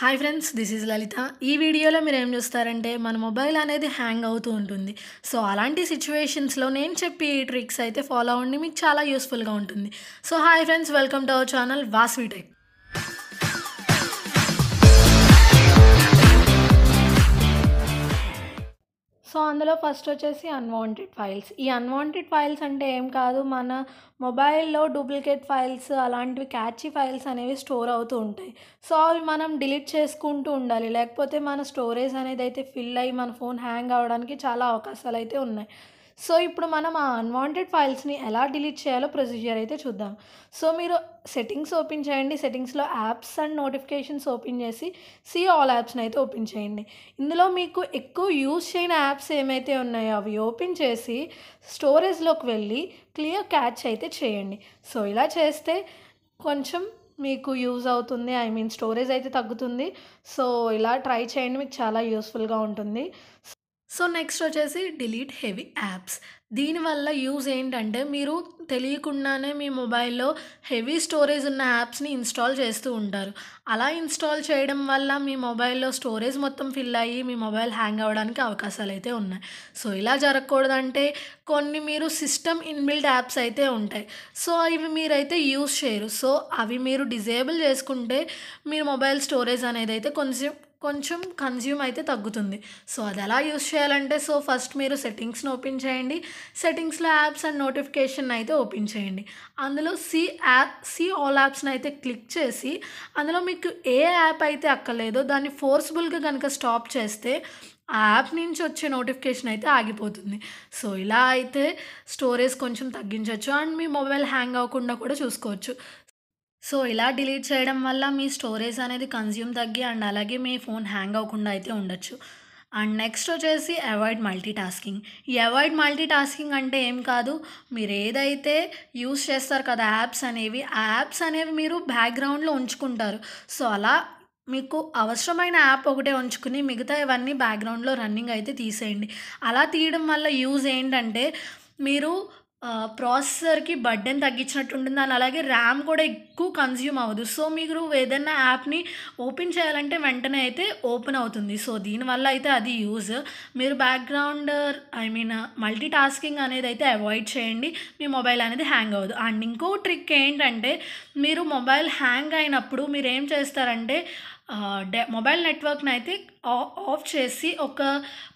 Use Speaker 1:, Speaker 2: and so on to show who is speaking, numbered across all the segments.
Speaker 1: hi friends this is Lalitha ఈ వీడియోలో మీరు ఏం చూస్తారంటే మన మొబైల్ అనేది హ్యాంగ్ అవుతూ ఉంటుంది సో అలాంటి సిచ్యువేషన్స్లో నేను చెప్పి ట్రిక్స్ అయితే ఫాలో అవ్వండి మీకు చాలా యూస్ఫుల్గా ఉంటుంది so hi friends welcome to our channel వాస్వీటెక్ సో అందులో ఫస్ట్ వచ్చేసి అన్వాంటెడ్ ఫైల్స్ ఈ అన్వాంటెడ్ ఫైల్స్ అంటే ఏం కాదు మన మొబైల్లో డూప్లికేట్ ఫైల్స్ అలాంటివి క్యాచీ ఫైల్స్ అనేవి స్టోర్ అవుతూ ఉంటాయి సో అవి మనం డిలీట్ చేసుకుంటూ ఉండాలి లేకపోతే మన స్టోరేజ్ అనేది అయితే ఫిల్ అయ్యి మన ఫోన్ హ్యాంగ్ అవడానికి చాలా అవకాశాలు అయితే ఉన్నాయి సో ఇప్పుడు మనం ఆ అన్వాంటెడ్ ఫైల్స్ని ఎలా డిలీట్ చేయాలో ప్రొసీజర్ అయితే చూద్దాం సో మీరు సెట్టింగ్స్ ఓపెన్ చేయండి సెట్టింగ్స్లో యాప్స్ అండ్ నోటిఫికేషన్స్ ఓపెన్ చేసి సి ఆల్ యాప్స్ని అయితే ఓపెన్ చేయండి ఇందులో మీకు ఎక్కువ యూజ్ చేయని యాప్స్ ఏమైతే ఉన్నాయో అవి ఓపెన్ చేసి స్టోరేజ్లోకి వెళ్ళి క్లియర్ క్యాచ్ అయితే చేయండి సో ఇలా చేస్తే కొంచెం మీకు యూజ్ అవుతుంది ఐ మీన్ స్టోరేజ్ అయితే తగ్గుతుంది సో ఇలా ట్రై చేయండి మీకు చాలా యూస్ఫుల్గా ఉంటుంది సో నెక్స్ట్ వచ్చేసి డిలీట్ హెవీ యాప్స్ దీనివల్ల యూజ్ ఏంటంటే మీరు తెలియకుండానే మీ మొబైల్లో హెవీ స్టోరేజ్ ఉన్న యాప్స్ని ఇన్స్టాల్ చేస్తూ ఉంటారు అలా ఇన్స్టాల్ చేయడం వల్ల మీ మొబైల్లో స్టోరేజ్ మొత్తం ఫిల్ అయ్యి మీ మొబైల్ హ్యాంగ్ అవ్వడానికి అవకాశాలు అయితే ఉన్నాయి సో ఇలా జరగకూడదంటే కొన్ని మీరు సిస్టమ్ ఇన్బిల్డ్ యాప్స్ అయితే ఉంటాయి సో అవి మీరైతే యూజ్ చేయరు సో అవి మీరు డిజేబుల్ చేసుకుంటే మీ మొబైల్ స్టోరేజ్ అనేది అయితే కొంచెం కొంచెం కన్జ్యూమ్ అయితే తగ్గుతుంది సో అది ఎలా యూస్ చేయాలంటే సో ఫస్ట్ మీరు సెట్టింగ్స్ని ఓపెన్ చేయండి సెట్టింగ్స్లో యాప్స్ అండ్ నోటిఫికేషన్ అయితే ఓపెన్ చేయండి అందులో సి యాప్ సి ఆల్ యాప్స్ని అయితే క్లిక్ చేసి అందులో మీకు ఏ యాప్ అయితే అక్కర్లేదో దాన్ని ఫోర్స్ఫుల్గా కనుక స్టాప్ చేస్తే ఆ యాప్ నుంచి వచ్చే నోటిఫికేషన్ అయితే ఆగిపోతుంది సో ఇలా అయితే స్టోరేజ్ కొంచెం తగ్గించవచ్చు అండ్ మీ మొబైల్ హ్యాంగ్ అవ్వకుండా కూడా చూసుకోవచ్చు సో ఇలా డిలీట్ చేయడం వల్ల మీ స్టోరేజ్ అనేది కన్జ్యూమ్ తగ్గి అండ్ అలాగే మీ ఫోన్ హ్యాంగ్ అవ్వకుండా అయితే ఉండొచ్చు అండ్ నెక్స్ట్ వచ్చేసి అవాయిడ్ మల్టీ టాస్కింగ్ ఈ అవాయిడ్ మల్టీ టాస్కింగ్ అంటే ఏం కాదు మీరు ఏదైతే యూస్ చేస్తారు కదా యాప్స్ అనేవి ఆ యాప్స్ అనేవి మీరు బ్యాక్గ్రౌండ్లో ఉంచుకుంటారు సో అలా మీకు అవసరమైన యాప్ ఒకటే ఉంచుకుని మిగతా ఇవన్నీ బ్యాక్గ్రౌండ్లో రన్నింగ్ అయితే తీసేయండి అలా తీయడం వల్ల యూజ్ ఏంటంటే మీరు ప్రాసెసర్కి బడ్డెన్ తగ్గించినట్టు ఉంటుంది అండ్ అలాగే ర్యామ్ కూడా ఎక్కువ కన్స్యూమ్ అవ్వదు సో మీరు ఏదైనా యాప్ని ఓపెన్ చేయాలంటే వెంటనే అయితే ఓపెన్ అవుతుంది సో దీనివల్ల అయితే అది యూజ్ మీరు background I mean multi tasking అనేది అయితే అవాయిడ్ చేయండి మీ మొబైల్ అనేది హ్యాంగ్ అవ్వదు అండ్ ఇంకో ట్రిక్ ఏంటంటే మీరు మొబైల్ హ్యాంగ్ అయినప్పుడు మీరు ఏం చేస్తారంటే మొబైల్ నెట్వర్క్ని అయితే ఆఫ్ చేసి ఒక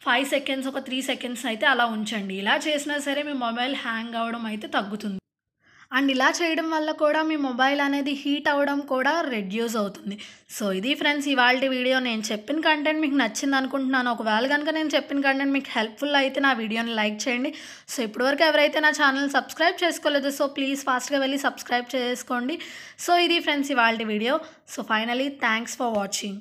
Speaker 1: ఫైవ్ సెకండ్స్ ఒక త్రీ సెకండ్స్ అయితే అలా ఉంచండి ఇలా చేసినా సరే మీ మొబైల్ హ్యాంగ్ అవ్వడం అయితే తగ్గుతుంది అండ్ ఇలా చేయడం వల్ల కూడా మీ మొబైల్ అనేది హీట్ అవ్వడం కూడా రెడ్యూస్ అవుతుంది సో ఇది ఫ్రెండ్స్ ఇవాళ వీడియో నేను చెప్పిన కంటెంట్ మీకు నచ్చింది అనుకుంటున్నాను ఒకవేళ కనుక నేను చెప్పిన కంటెంట్ మీకు హెల్ప్ఫుల్ అయితే నా వీడియోని లైక్ చేయండి సో ఇప్పటివరకు ఎవరైతే నా ఛానల్ సబ్స్క్రైబ్ చేసుకోలేదు సో ప్లీజ్ ఫాస్ట్గా వెళ్ళి సబ్స్క్రైబ్ చేసుకోండి సో ఇది ఫ్రెండ్స్ ఇవాళ video so finally thanks for watching